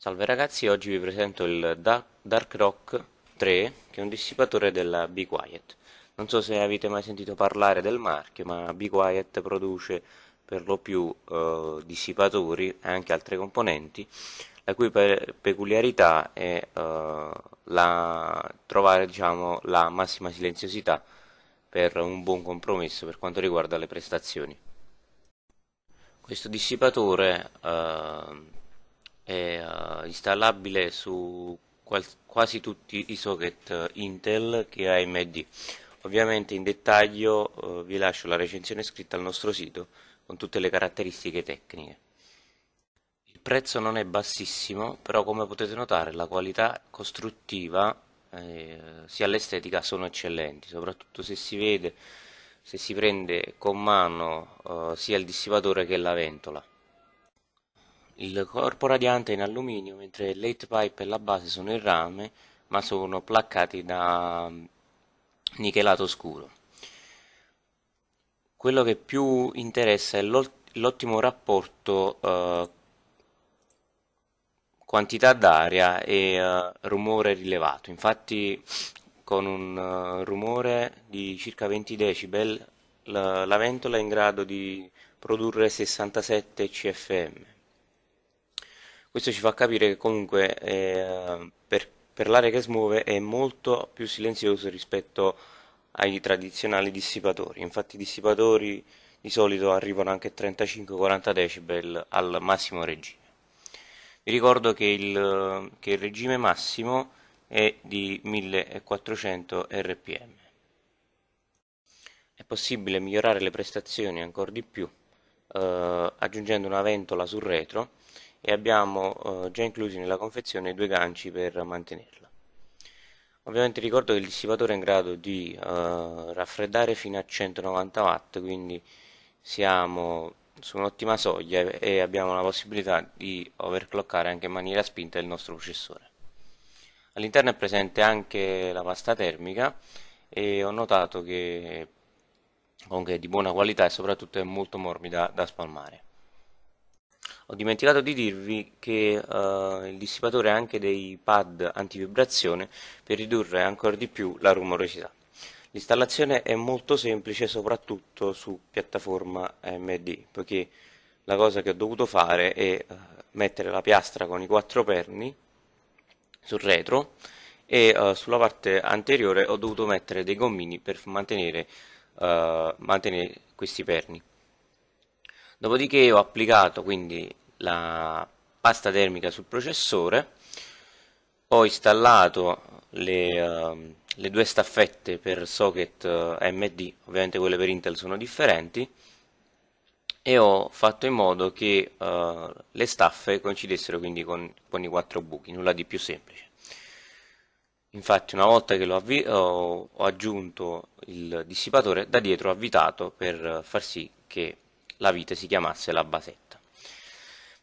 Salve ragazzi, oggi vi presento il Dark Rock 3, che è un dissipatore della Be Quiet. Non so se avete mai sentito parlare del marchio, ma Be Quiet produce per lo più eh, dissipatori e anche altre componenti, la cui pe peculiarità è eh, la... trovare diciamo, la massima silenziosità per un buon compromesso per quanto riguarda le prestazioni. Questo dissipatore eh, installabile su quasi tutti i socket eh, Intel che AMD. Ovviamente in dettaglio eh, vi lascio la recensione scritta al nostro sito con tutte le caratteristiche tecniche. Il prezzo non è bassissimo, però come potete notare la qualità costruttiva eh, sia l'estetica sono eccellenti, soprattutto se si vede se si prende con mano eh, sia il dissipatore che la ventola. Il corpo radiante è in alluminio, mentre l'H-pipe e la base sono in rame, ma sono placcati da mm, nichelato scuro. Quello che più interessa è l'ottimo rapporto eh, quantità d'aria e uh, rumore rilevato. Infatti con un uh, rumore di circa 20 decibel la ventola è in grado di produrre 67 CFM. Questo ci fa capire che comunque eh, per, per l'area che smuove è molto più silenzioso rispetto ai tradizionali dissipatori. Infatti i dissipatori di solito arrivano anche a 35-40 decibel al massimo regime. Vi ricordo che il, che il regime massimo è di 1400 rpm. È possibile migliorare le prestazioni ancora di più eh, aggiungendo una ventola sul retro e abbiamo eh, già inclusi nella confezione due ganci per mantenerla. Ovviamente ricordo che il dissipatore è in grado di eh, raffreddare fino a 190 watt, quindi siamo su un'ottima soglia e abbiamo la possibilità di overclockare anche in maniera spinta il nostro processore. All'interno è presente anche la pasta termica e ho notato che comunque è di buona qualità e soprattutto è molto morbida da spalmare. Ho dimenticato di dirvi che eh, il dissipatore ha anche dei pad antivibrazione per ridurre ancora di più la rumorosità. L'installazione è molto semplice soprattutto su piattaforma MD poiché la cosa che ho dovuto fare è eh, mettere la piastra con i quattro perni sul retro e uh, sulla parte anteriore ho dovuto mettere dei gommini per mantenere, uh, mantenere questi perni dopodiché ho applicato quindi la pasta termica sul processore ho installato le, uh, le due staffette per socket eh, MD ovviamente quelle per Intel sono differenti e ho fatto in modo che uh, le staffe coincidessero quindi con, con, i quattro buchi, nulla di più semplice. Infatti una volta che ho, ho aggiunto il dissipatore da dietro ho avvitato per far sì che la vite si chiamasse la basetta.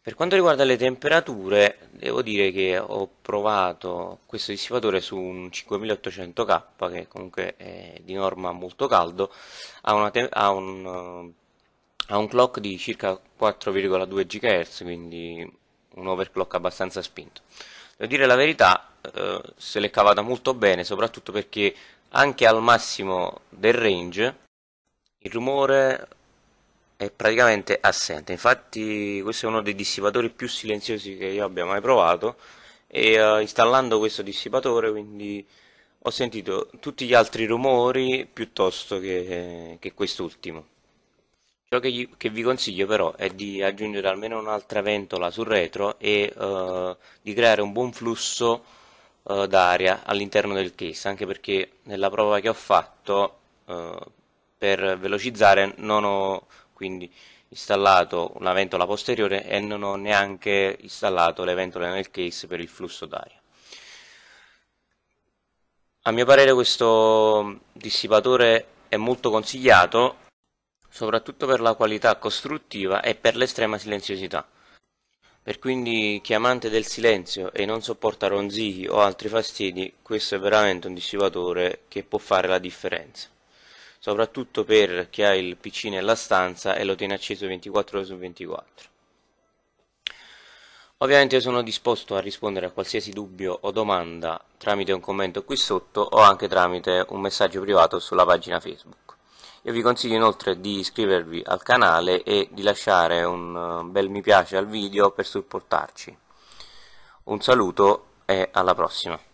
Per quanto riguarda le temperature, devo dire che ho provato questo dissipatore su un 5800K, che comunque è di norma molto caldo, ha, ha, un, ha eh, un clock di circa 4,2 GHz, quindi un overclock abbastanza spinto. Devo dire la verità, eh, se l'è cavata molto bene, soprattutto perché anche al massimo del range il rumore è praticamente assente infatti questo è uno dei dissipatori più silenziosi che io abbia mai provato e uh, installando questo dissipatore quindi ho sentito tutti gli altri rumori piuttosto che, che quest'ultimo ciò che, gli, che, vi consiglio però è di aggiungere almeno un'altra ventola sul retro e uh, di creare un buon flusso uh, d'aria all'interno del case anche perché nella prova che ho fatto per velocizzare non ho quindi installato una ventola posteriore e non ho neanche installato le ventole nel case per il flusso d'aria. A mio parere questo dissipatore è molto consigliato soprattutto per la qualità costruttiva e per l'estrema silenziosità. Per quindi chi è amante del silenzio e non sopporta ronzii o altri fastidi, questo è veramente un dissipatore che può fare la differenza soprattutto per chi ha il PC nella stanza e lo tiene acceso 24 ore su 24. Ovviamente sono disposto a rispondere a qualsiasi dubbio o domanda tramite un commento qui sotto o anche tramite un messaggio privato sulla pagina Facebook. Io vi consiglio inoltre di iscrivervi al canale e di lasciare un eh, bel mi piace al video per supportarci. Un saluto e alla prossima.